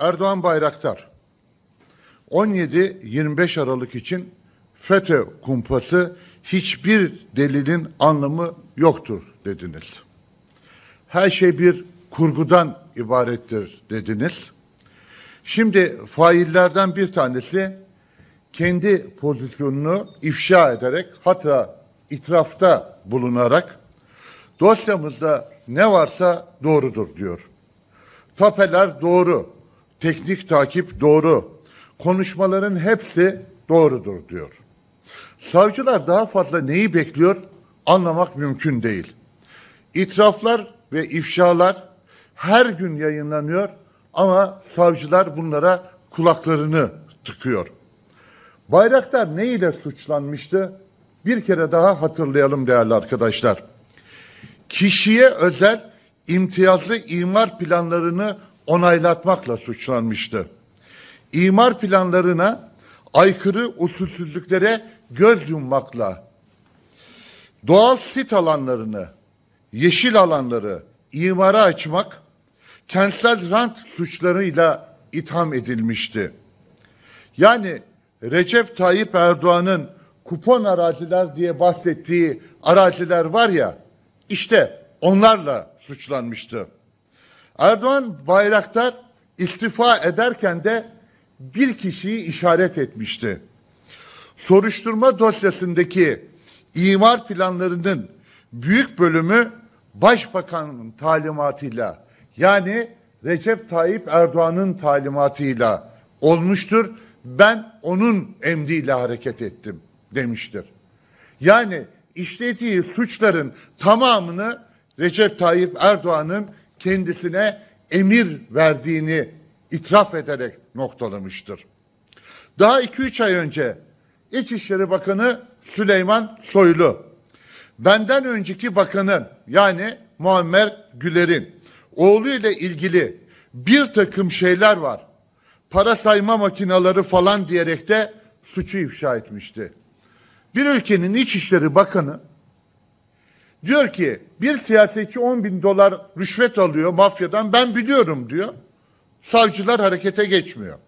Erdoğan Bayraktar 17-25 Aralık için FETÖ kumpası hiçbir delilin anlamı yoktur dediniz. Her şey bir kurgudan ibarettir dediniz. Şimdi faillerden bir tanesi kendi pozisyonunu ifşa ederek hatta itirafta bulunarak dosyamızda ne varsa doğrudur diyor. Tapeler doğru teknik takip doğru. Konuşmaların hepsi doğrudur diyor. Savcılar daha fazla neyi bekliyor anlamak mümkün değil. İtiraflar ve ifşalar her gün yayınlanıyor ama savcılar bunlara kulaklarını tıkıyor. Bayraktar ne ile suçlanmıştı? Bir kere daha hatırlayalım değerli arkadaşlar. Kişiye özel imtiyazlı imar planlarını onaylatmakla suçlanmıştı. İmar planlarına aykırı usulsüzlüklere göz yummakla doğal sit alanlarını, yeşil alanları imara açmak kentsel rant suçlarıyla itham edilmişti. Yani Recep Tayyip Erdoğan'ın kupon araziler diye bahsettiği araziler var ya işte onlarla suçlanmıştı. Erdoğan Bayraktar istifa ederken de bir kişiyi işaret etmişti. Soruşturma dosyasındaki imar planlarının büyük bölümü başbakanın talimatıyla yani Recep Tayyip Erdoğan'ın talimatıyla olmuştur. Ben onun emriyle hareket ettim demiştir. Yani işlediği suçların tamamını Recep Tayyip Erdoğan'ın kendisine emir verdiğini itiraf ederek noktalamıştır. Daha 2-3 ay önce İçişleri Bakanı Süleyman Soylu, benden önceki bakanın yani Muammer Güler'in oğlu ile ilgili bir takım şeyler var. Para sayma makinaları falan diyerek de suçu ifşa etmişti. Bir ülkenin İçişleri Bakanı Diyor ki bir siyasetçi 10 bin dolar rüşvet alıyor mafyadan ben biliyorum diyor. Savcılar harekete geçmiyor.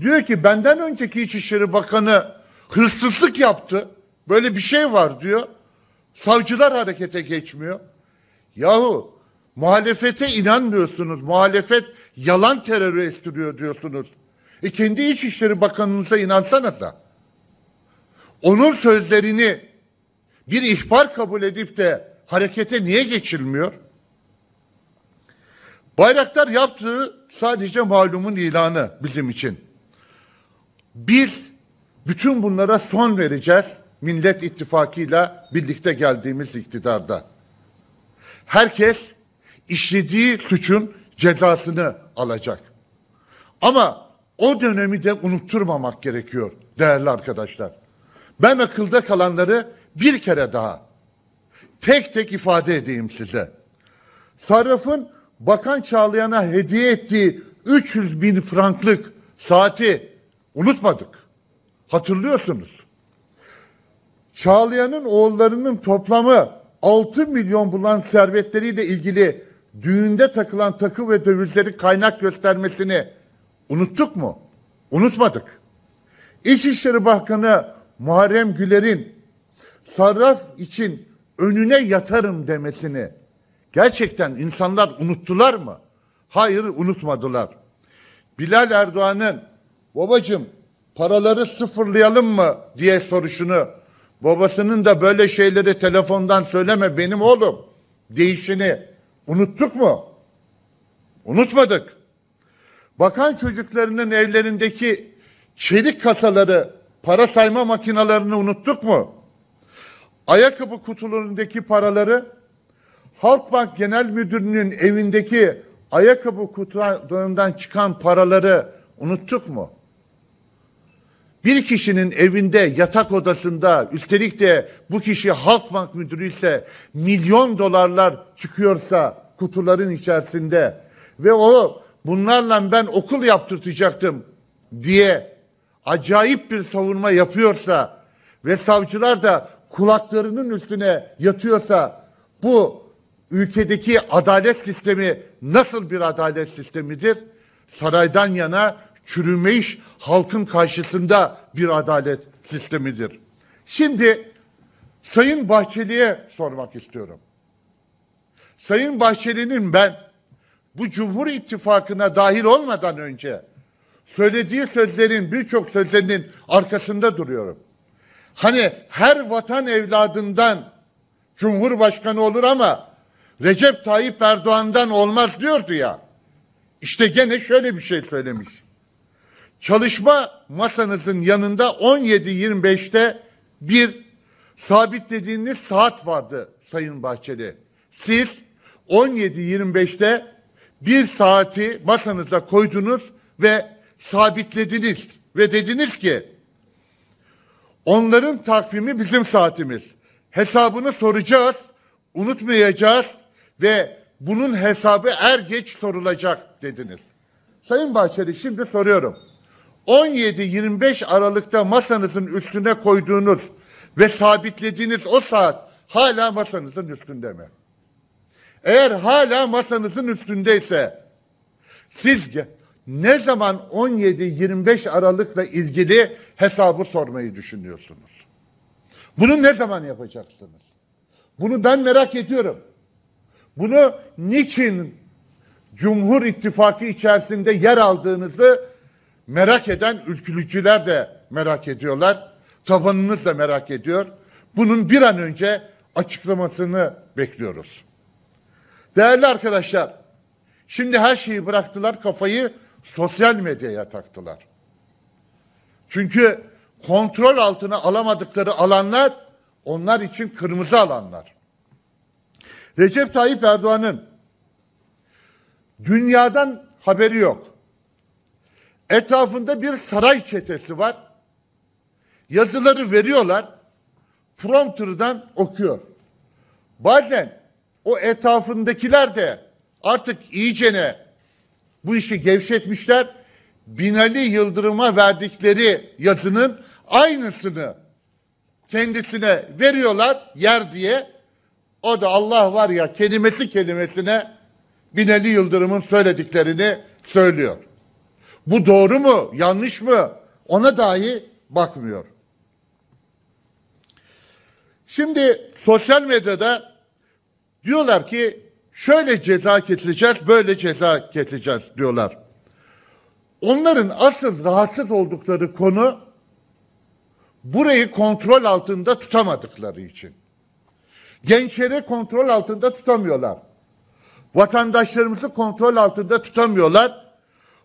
Diyor ki benden önceki İçişleri Bakanı hırsızlık yaptı. Böyle bir şey var diyor. Savcılar harekete geçmiyor. Yahu muhalefete inanmıyorsunuz. Muhalefet yalan terörü estiriyor diyorsunuz. E kendi İçişleri Bakanınıza inansana da. Onun sözlerini bir ihbar kabul edip de harekete niye geçilmiyor? Bayraktar yaptığı sadece malumun ilanı bizim için. Biz bütün bunlara son vereceğiz Millet ittifakıyla birlikte geldiğimiz iktidarda. Herkes işlediği suçun cezasını alacak. Ama o dönemi de unutturmamak gerekiyor değerli arkadaşlar. Ben akılda kalanları bir kere daha tek tek ifade edeyim size. Sarrafın Bakan Çağlayan'a hediye ettiği 300 bin franklık saati unutmadık. Hatırlıyorsunuz. Çağlayan'ın oğullarının toplamı 6 milyon bulan servetleriyle ilgili düğünde takılan takı ve dövizleri kaynak göstermesini unuttuk mu? Unutmadık. İçişleri Bakanı Muharrem Güler'in sarraf için önüne yatarım demesini gerçekten insanlar unuttular mı? Hayır unutmadılar. Bilal Erdoğan'ın babacım paraları sıfırlayalım mı diye soruşunu babasının da böyle şeyleri telefondan söyleme benim oğlum değişini unuttuk mu? Unutmadık. Bakan çocuklarının evlerindeki çelik kasaları para sayma makinalarını unuttuk mu? ayakkabı kutularındaki paraları Halkbank Genel Müdürü'nün evindeki ayakkabı kutularından çıkan paraları unuttuk mu? Bir kişinin evinde yatak odasında üstelik de bu kişi Halkbank müdürü ise milyon dolarlar çıkıyorsa kutuların içerisinde ve o bunlarla ben okul yaptırtacaktım diye acayip bir savunma yapıyorsa ve savcılar da kulaklarının üstüne yatıyorsa bu ülkedeki adalet sistemi nasıl bir adalet sistemidir? Saraydan yana çürüme halkın karşısında bir adalet sistemidir. Şimdi Sayın Bahçeli'ye sormak istiyorum. Sayın Bahçeli'nin ben bu Cumhur İttifakı'na dahil olmadan önce söylediği sözlerin birçok sözlerinin arkasında duruyorum. Hani her vatan evladından Cumhurbaşkanı olur ama Recep Tayyip Erdoğan'dan olmaz diyordu ya. İşte gene şöyle bir şey söylemiş. Çalışma masanızın yanında 17:25'te bir sabitlediğiniz saat vardı Sayın Bahçeli. Siz 17:25'te bir saati masanıza koydunuz ve sabitlediniz ve dediniz ki Onların takvimi bizim saatimiz. Hesabını soracağız, unutmayacağız ve bunun hesabı er geç sorulacak dediniz. Sayın Bahçeli şimdi soruyorum. 17-25 Aralık'ta masanızın üstüne koyduğunuz ve sabitlediğiniz o saat hala masanızın üstünde mi? Eğer hala masanızın üstündeyse siz ne zaman 17-25 Aralık'la ilgili hesabı sormayı düşünüyorsunuz? Bunu ne zaman yapacaksınız? Bunu ben merak ediyorum. Bunu niçin Cumhur İttifakı içerisinde yer aldığınızı merak eden ülkücüler de merak ediyorlar. Tabanınız da merak ediyor. Bunun bir an önce açıklamasını bekliyoruz. Değerli arkadaşlar, şimdi her şeyi bıraktılar, kafayı sosyal medyaya taktılar. Çünkü kontrol altına alamadıkları alanlar onlar için kırmızı alanlar. Recep Tayyip Erdoğan'ın dünyadan haberi yok. Etrafında bir saray çetesi var. Yazıları veriyorlar. Prompter'dan okuyor. Bazen o etrafındakiler de artık iyicene bu işi gevşetmişler. Binali Yıldırım'a verdikleri yazının aynısını kendisine veriyorlar yer diye. O da Allah var ya kelimesi kelimesine Binali Yıldırım'ın söylediklerini söylüyor. Bu doğru mu, yanlış mı? Ona dahi bakmıyor. Şimdi sosyal medyada diyorlar ki şöyle ceza keseceğiz, böyle ceza keseceğiz diyorlar. Onların asıl rahatsız oldukları konu burayı kontrol altında tutamadıkları için. Gençleri kontrol altında tutamıyorlar. Vatandaşlarımızı kontrol altında tutamıyorlar.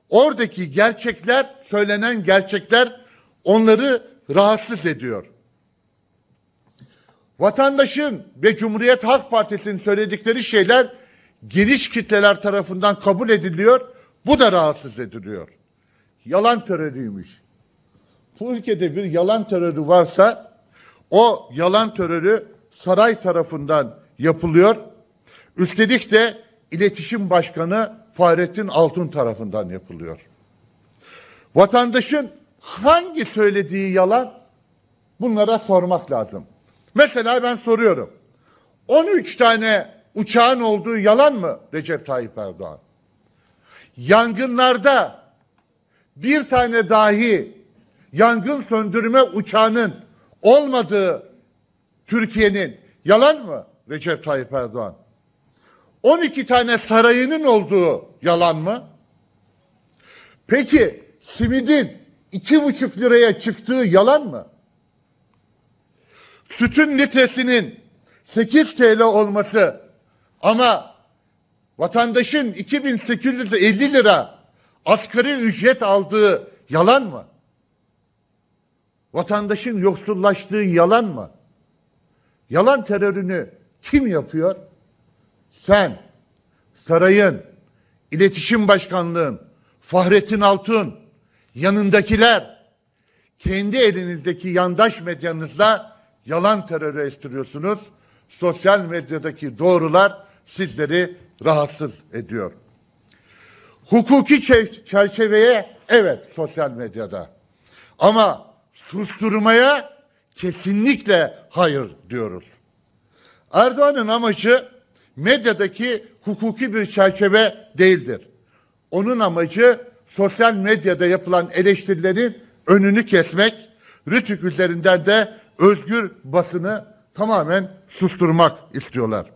Oradaki gerçekler, söylenen gerçekler onları rahatsız ediyor. Vatandaşın ve Cumhuriyet Halk Partisi'nin söyledikleri şeyler geniş kitleler tarafından kabul ediliyor. Bu da rahatsız ediliyor. Yalan terörüymüş. Bu ülkede bir yalan terörü varsa o yalan terörü saray tarafından yapılıyor. Üstelik de iletişim başkanı Fahrettin Altun tarafından yapılıyor. Vatandaşın hangi söylediği yalan bunlara sormak lazım. Mesela ben soruyorum. 13 tane uçağın olduğu yalan mı Recep Tayyip Erdoğan? Yangınlarda bir tane dahi yangın söndürme uçağının olmadığı Türkiye'nin yalan mı Recep Tayyip Erdoğan? 12 tane sarayının olduğu yalan mı? Peki simidin iki buçuk liraya çıktığı yalan mı? Sütün litresinin 8 TL olması ama vatandaşın 2850 lira asgari ücret aldığı yalan mı? Vatandaşın yoksullaştığı yalan mı? Yalan terörünü kim yapıyor? Sen, sarayın, iletişim başkanlığın, Fahrettin Altun, yanındakiler, kendi elinizdeki yandaş medyanızla yalan terörü estiriyorsunuz. Sosyal medyadaki doğrular sizleri rahatsız ediyor. Hukuki çerçeveye evet sosyal medyada ama susturmaya kesinlikle hayır diyoruz. Erdoğan'ın amacı medyadaki hukuki bir çerçeve değildir. Onun amacı sosyal medyada yapılan eleştirilerin önünü kesmek, rütük üzerinden de özgür basını tamamen susturmak istiyorlar.